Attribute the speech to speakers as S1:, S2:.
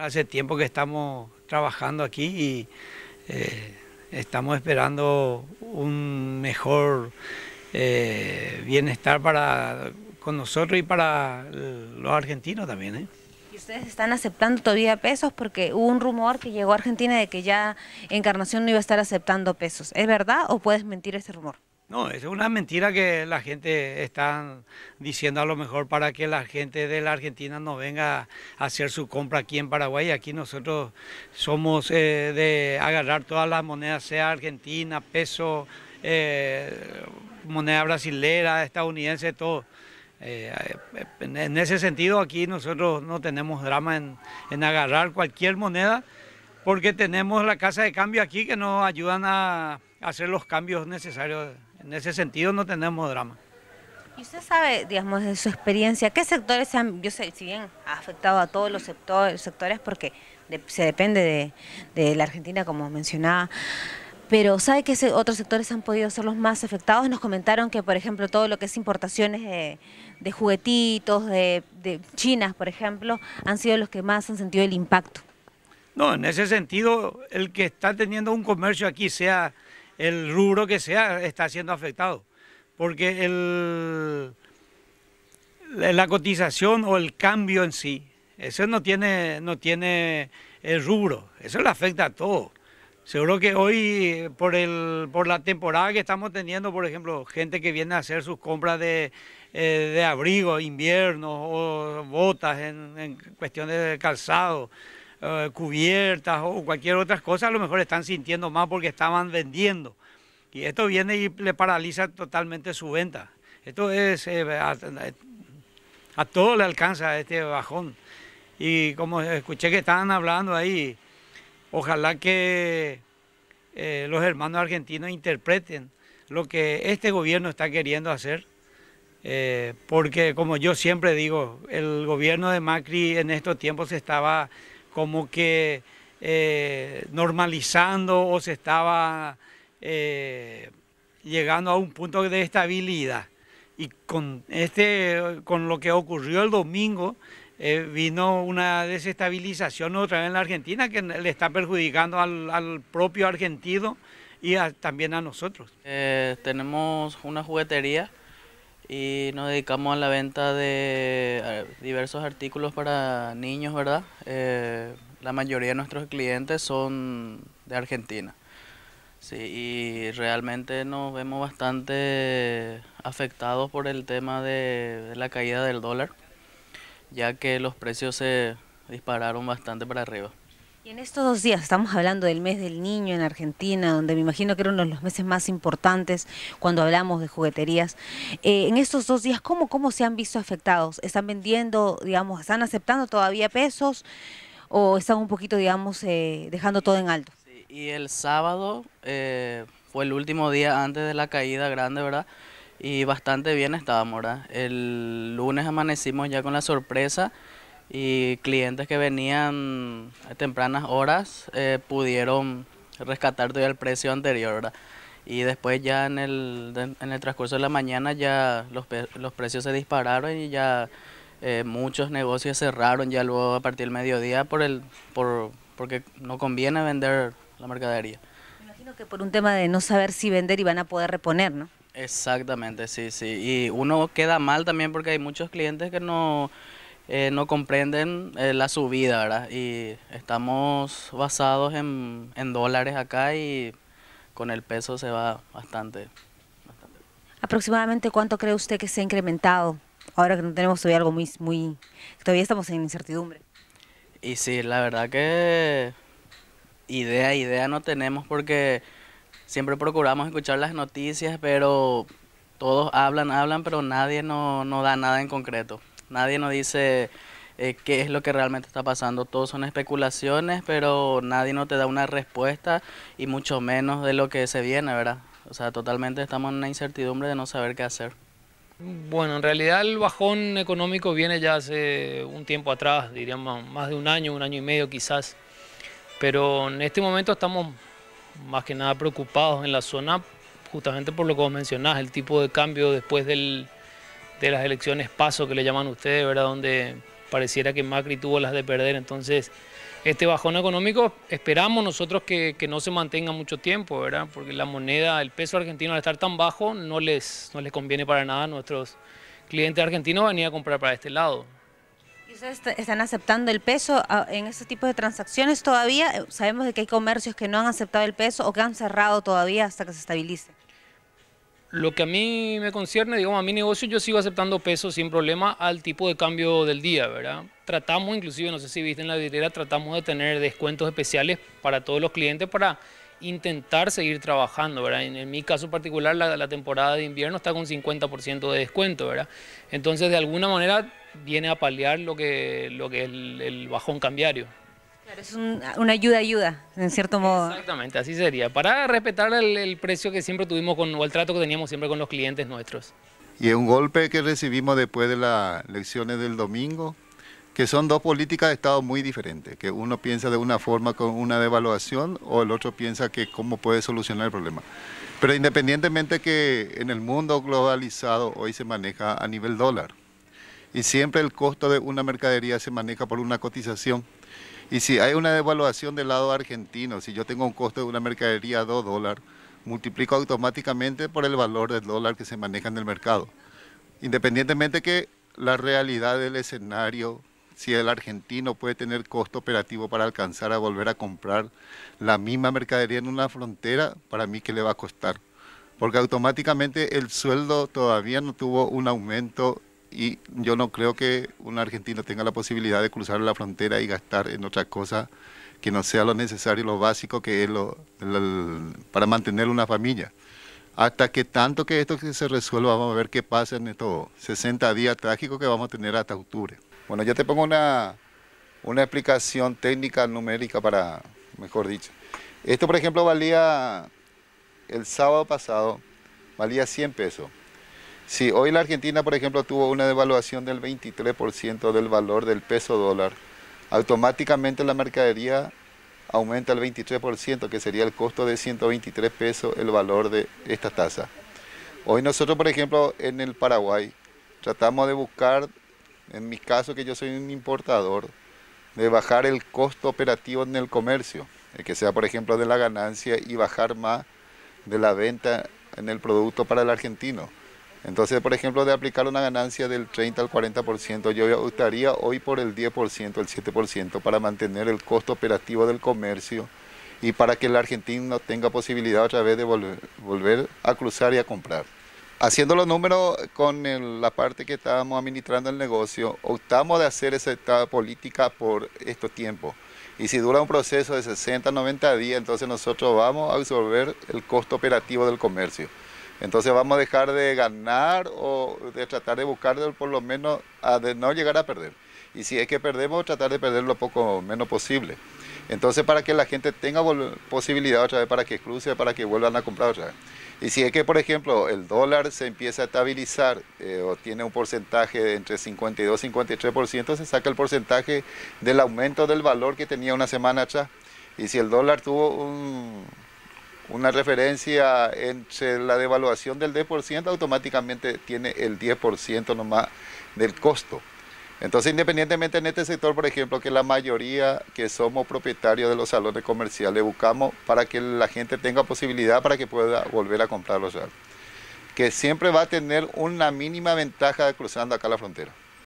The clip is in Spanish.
S1: Hace tiempo que estamos trabajando aquí y eh, estamos esperando un mejor eh, bienestar para con nosotros y para los argentinos también. ¿eh?
S2: ¿Y ustedes están aceptando todavía pesos? Porque hubo un rumor que llegó a Argentina de que ya Encarnación no iba a estar aceptando pesos. ¿Es verdad o puedes mentir ese rumor?
S1: No, es una mentira que la gente está diciendo a lo mejor para que la gente de la Argentina no venga a hacer su compra aquí en Paraguay. Aquí nosotros somos eh, de agarrar todas las monedas, sea argentina, peso, eh, moneda brasilera, estadounidense, todo. Eh, en ese sentido aquí nosotros no tenemos drama en, en agarrar cualquier moneda porque tenemos la casa de cambio aquí que nos ayudan a hacer los cambios necesarios. En ese sentido no tenemos drama.
S2: ¿Y usted sabe, digamos, de su experiencia, qué sectores se han, yo sé, si bien ha afectado a todos los sectores, porque se depende de, la Argentina, como mencionaba, pero ¿sabe qué otros sectores han podido ser los más afectados? Nos comentaron que, por ejemplo, todo lo que es importaciones de, juguetitos, de, de chinas, por ejemplo, han sido los que más han sentido el impacto.
S1: No, en ese sentido, el que está teniendo un comercio aquí, sea el rubro que sea está siendo afectado, porque el, la cotización o el cambio en sí, eso no tiene, no tiene el rubro, eso le afecta a todo. Seguro que hoy, por, el, por la temporada que estamos teniendo, por ejemplo, gente que viene a hacer sus compras de, eh, abrigo, invierno o botas en cuestiones de calzado, eh, cubiertas o cualquier otra cosa, a lo mejor están sintiendo más porque estaban vendiendo. Y esto viene y le paraliza totalmente su venta. Esto es, eh, a, todo le alcanza este bajón. Y como escuché que estaban hablando ahí, ojalá que eh, los hermanos argentinos interpreten lo que este gobierno está queriendo hacer. porque como yo siempre digo, el gobierno de Macri en estos tiempos estaba como que eh, normalizando o se estaba eh, llegando a un punto de estabilidad. Y con, este, con lo que ocurrió el domingo, eh, vino una desestabilización otra vez en la Argentina que le está perjudicando al, propio argentino y también a nosotros. tenemos una juguetería y nos dedicamos
S3: a la venta de diversos artículos para niños, ¿verdad? Eh, la mayoría de nuestros clientes son de Argentina. Sí, y realmente nos vemos bastante afectados por el tema de la caída del dólar, ya que los precios se dispararon bastante para arriba.
S2: Y en estos dos días, estamos hablando del mes del niño en Argentina, donde me imagino que era uno de los meses más importantes cuando hablamos de jugueterías. Eh, en estos dos días, ¿cómo, ¿cómo se han visto afectados? ¿Están vendiendo, digamos, están aceptando todavía pesos o están un poquito, digamos, eh, dejando todo en alto?
S3: Sí, y el sábado eh, fue el último día antes de la caída grande, ¿verdad? Y bastante bien estábamos, ¿verdad? El lunes amanecimos ya con la sorpresa y clientes que venían a tempranas horas eh, pudieron rescatar todavía el precio anterior. Y después ya en el, transcurso de la mañana ya los, los precios se dispararon y ya eh, muchos negocios cerraron ya luego a partir del mediodía por el, por, porque no conviene vender la mercadería. Me
S2: imagino que por un tema de no saber si vender y van a poder reponer, ¿no?
S3: Exactamente, sí, sí. Y uno queda mal también porque hay muchos clientes que no eh, no comprenden eh, la subida, ¿verdad? Y estamos basados en, dólares acá y con el peso se va bastante, bastante.
S2: ¿Aproximadamente cuánto cree usted que se ha incrementado? Ahora que no tenemos todavía algo muy, muy... Todavía estamos en incertidumbre.
S3: Y sí, la verdad que idea, idea no tenemos porque siempre procuramos escuchar las noticias, pero todos hablan, hablan, pero nadie nos no da nada en concreto. Nadie nos dice eh, qué es lo que realmente está pasando. Todo son especulaciones, pero nadie nos te da una respuesta y mucho menos de lo que se viene, ¿verdad? O sea, totalmente estamos en una incertidumbre de no saber qué hacer.
S4: Bueno, en realidad el bajón económico viene ya hace un tiempo atrás, diríamos más de un año, un año y medio quizás. Pero en este momento estamos más que nada preocupados en la zona, justamente por lo que vos mencionás, el tipo de cambio después del, de las elecciones paso que le llaman ustedes, ¿verdad? Donde pareciera que Macri tuvo las de perder. Entonces, este bajón económico esperamos nosotros que, no se mantenga mucho tiempo, ¿verdad? Porque la moneda, el peso argentino al estar tan bajo, no les, no les conviene para nada a nuestros clientes argentinos venir a comprar para este lado.
S2: ¿Y ustedes están aceptando el peso ah, en ese tipo de transacciones todavía? Eh, sabemos de que hay comercios que no han aceptado el peso o que han cerrado todavía hasta que se estabilice
S4: lo que a mí me concierne, digamos, a mi negocio, yo sigo aceptando pesos sin problema al tipo de cambio del día, ¿verdad? Tratamos, inclusive, no sé si viste en la vidriera, tratamos de tener descuentos especiales para todos los clientes para intentar seguir trabajando, ¿verdad? En, mi caso particular, la, temporada de invierno está con 50% de descuento, ¿verdad? Entonces, de alguna manera, viene a paliar lo que, lo que es el bajón cambiario
S2: es una ayuda-ayuda, en cierto modo.
S4: Exactamente, así sería. Para respetar el, precio que siempre tuvimos con, o el trato que teníamos siempre con los clientes nuestros.
S5: Y un golpe que recibimos después de las elecciones del domingo, que son dos políticas de Estado muy diferentes, que uno piensa de una forma con una devaluación o el otro piensa que cómo puede solucionar el problema. Pero independientemente que en el mundo globalizado hoy se maneja a nivel dólar y siempre el costo de una mercadería se maneja por una cotización. Y si hay una devaluación del lado argentino, si yo tengo un costo de una mercadería a 2 dólares, multiplico automáticamente por el valor del dólar que se maneja en el mercado. Independientemente que la realidad del escenario, si el argentino puede tener costo operativo para alcanzar a volver a comprar la misma mercadería en una frontera, para mí que le va a costar. Porque automáticamente el sueldo todavía no tuvo un aumento y yo no creo que una argentina tenga la posibilidad de cruzar la frontera y gastar en otra cosa que no sea lo necesario, lo básico que es lo, para mantener una familia. Hasta que tanto que esto se resuelva, vamos a ver qué pasa en estos 60 días trágicos que vamos a tener hasta octubre. Bueno, ya te pongo una, una explicación técnica numérica para, mejor dicho. Esto, por ejemplo, valía el sábado pasado, valía 100 pesos. Si hoy la Argentina, por ejemplo, tuvo una devaluación del 23% del valor del peso dólar. Automáticamente la mercadería aumenta el 23%, que sería el costo de 123 pesos el valor de esta tasa. Hoy nosotros, por ejemplo, en el Paraguay, tratamos de buscar, en mi caso que yo soy un importador, de bajar el costo operativo en el comercio, eh, que sea, por ejemplo, de la ganancia y bajar más de la venta en el producto para el argentino. Entonces, por ejemplo, de aplicar una ganancia del 30 al 40%, yo optaría hoy por el 10%, el 7%, para mantener el costo operativo del comercio y para que el argentino tenga posibilidad otra vez de volver, a cruzar y a comprar. Haciendo los números con la parte que estábamos administrando el negocio, optamos de hacer esa política por estos tiempos. Y si dura un proceso de 60, 90 días, entonces nosotros vamos a absorber el costo operativo del comercio. Entonces vamos a dejar de ganar o de tratar de buscar por lo menos a de no llegar a perder. Y si es que perdemos, tratar de perder lo poco menos posible. Entonces para que la gente tenga posibilidad otra vez, para que cruce, para que vuelvan a comprar otra vez. Y si es que, por ejemplo, el dólar se empieza a estabilizar eh, o tiene un porcentaje entre 52 y 53%, se saca el porcentaje del aumento del valor que tenía una semana atrás. Y si el dólar tuvo un, una referencia entre la devaluación del 10%, automáticamente tiene el 10% nomás del costo. Entonces, independientemente en este sector, por ejemplo, que la mayoría que somos propietarios de los salones comerciales buscamos para que la gente tenga posibilidad para que pueda volver a comprar los reales, que siempre va a tener una mínima ventaja cruzando acá la frontera.